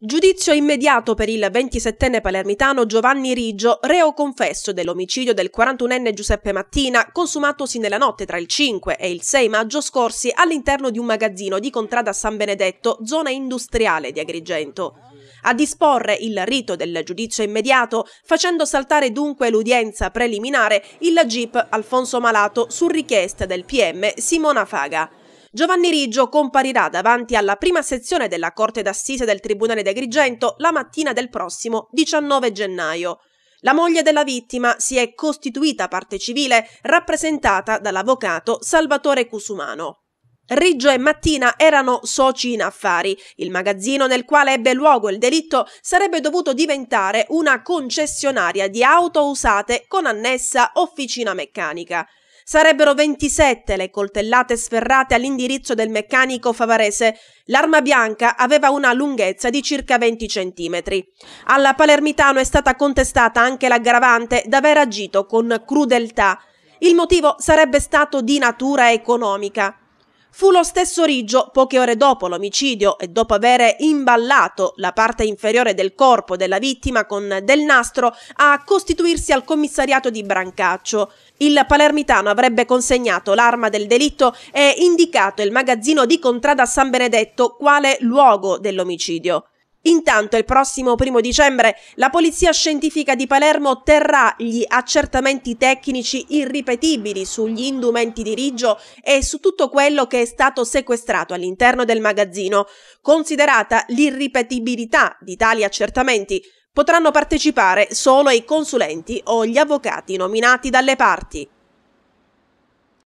Giudizio immediato per il 27enne palermitano Giovanni Riggio, reo confesso dell'omicidio del 41enne Giuseppe Mattina, consumatosi nella notte tra il 5 e il 6 maggio scorsi all'interno di un magazzino di Contrada San Benedetto, zona industriale di Agrigento. A disporre il rito del giudizio immediato, facendo saltare dunque l'udienza preliminare, il GIP Alfonso Malato su richiesta del PM Simona Faga. Giovanni Riggio comparirà davanti alla prima sezione della Corte d'Assise del Tribunale di Agrigento la mattina del prossimo 19 gennaio. La moglie della vittima si è costituita parte civile rappresentata dall'avvocato Salvatore Cusumano. Riggio e Mattina erano soci in affari. Il magazzino nel quale ebbe luogo il delitto sarebbe dovuto diventare una concessionaria di auto usate con annessa officina meccanica. Sarebbero 27 le coltellate sferrate all'indirizzo del meccanico favarese. L'arma bianca aveva una lunghezza di circa 20 cm. Alla Palermitano è stata contestata anche l'aggravante d'aver agito con crudeltà. Il motivo sarebbe stato di natura economica. Fu lo stesso Riggio, poche ore dopo l'omicidio e dopo aver imballato la parte inferiore del corpo della vittima con del nastro, a costituirsi al commissariato di Brancaccio. Il palermitano avrebbe consegnato l'arma del delitto e indicato il magazzino di Contrada San Benedetto quale luogo dell'omicidio. Intanto il prossimo primo dicembre la Polizia Scientifica di Palermo terrà gli accertamenti tecnici irripetibili sugli indumenti di Riggio e su tutto quello che è stato sequestrato all'interno del magazzino. Considerata l'irripetibilità di tali accertamenti, potranno partecipare solo i consulenti o gli avvocati nominati dalle parti.